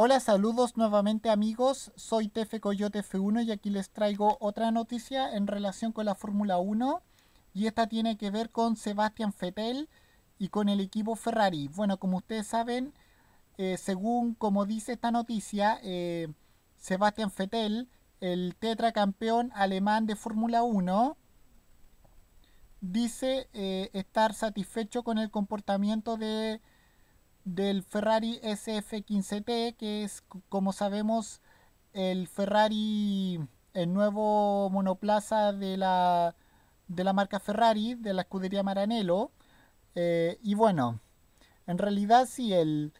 Hola, saludos nuevamente amigos, soy TF Coyote F1 y aquí les traigo otra noticia en relación con la Fórmula 1 y esta tiene que ver con Sebastian Vettel y con el equipo Ferrari. Bueno, como ustedes saben, eh, según como dice esta noticia, eh, Sebastian Vettel, el tetracampeón alemán de Fórmula 1, dice eh, estar satisfecho con el comportamiento de del Ferrari SF15T, que es, como sabemos, el Ferrari, el nuevo monoplaza de la, de la marca Ferrari, de la escudería Maranello. Eh, y bueno, en realidad sí, el,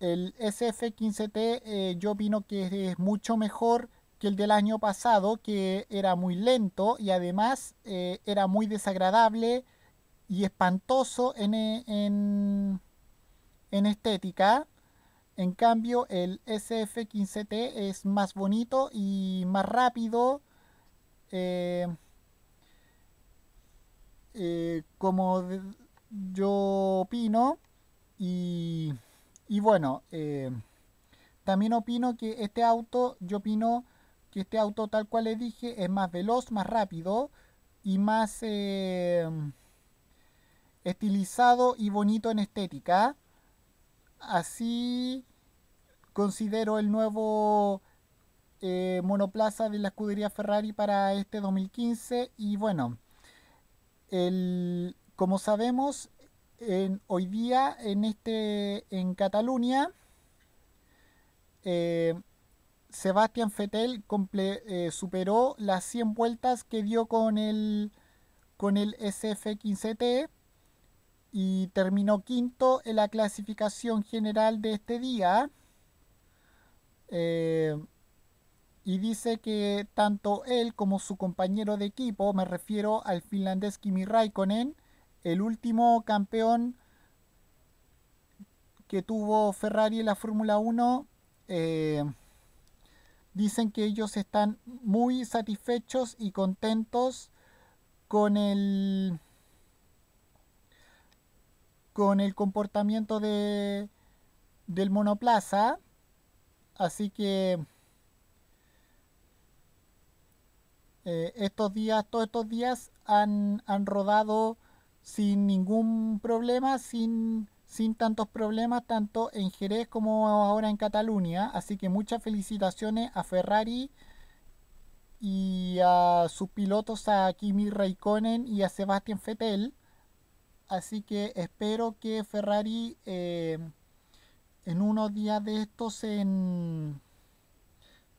el SF15T eh, yo opino que es mucho mejor que el del año pasado, que era muy lento y además eh, era muy desagradable y espantoso en, en, en estética. En cambio, el SF15T es más bonito y más rápido. Eh, eh, como yo opino. Y, bueno, eh, también opino que este auto, yo opino que este auto tal cual le dije es más veloz, más rápido y más estilizado y bonito en estética. Así considero el nuevo eh, monoplaza de la escudería Ferrari para este 2015 y bueno, como sabemos, en, hoy día en, este, en Cataluña, eh, Sebastián Fettel eh, superó las 100 vueltas que dio con el, con el SF15T y terminó quinto en la clasificación general de este día. Eh, y dice que tanto él como su compañero de equipo, me refiero al finlandés Kimi Raikkonen, el último campeón que tuvo Ferrari en la Fórmula 1, eh, dicen que ellos están muy satisfechos y contentos con el con el comportamiento de, del monoplaza. Así que eh, estos días, todos estos días han, rodado sin ningún problema, sin, sin tantos problemas, tanto en Jerez como ahora en Cataluña. Así que muchas felicitaciones a Ferrari y a sus pilotos, a Kimi Raikkonen y a Sebastian Vettel. Así que espero que Ferrari eh, en unos días de estos en,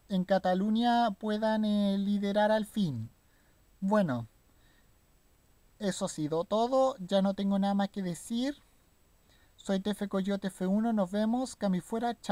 en Cataluña puedan eh, liderar al fin. Bueno, eso ha sido todo. Ya no tengo nada más que decir. Soy TF Coyote F1. Nos vemos. Cami fuera. Chao.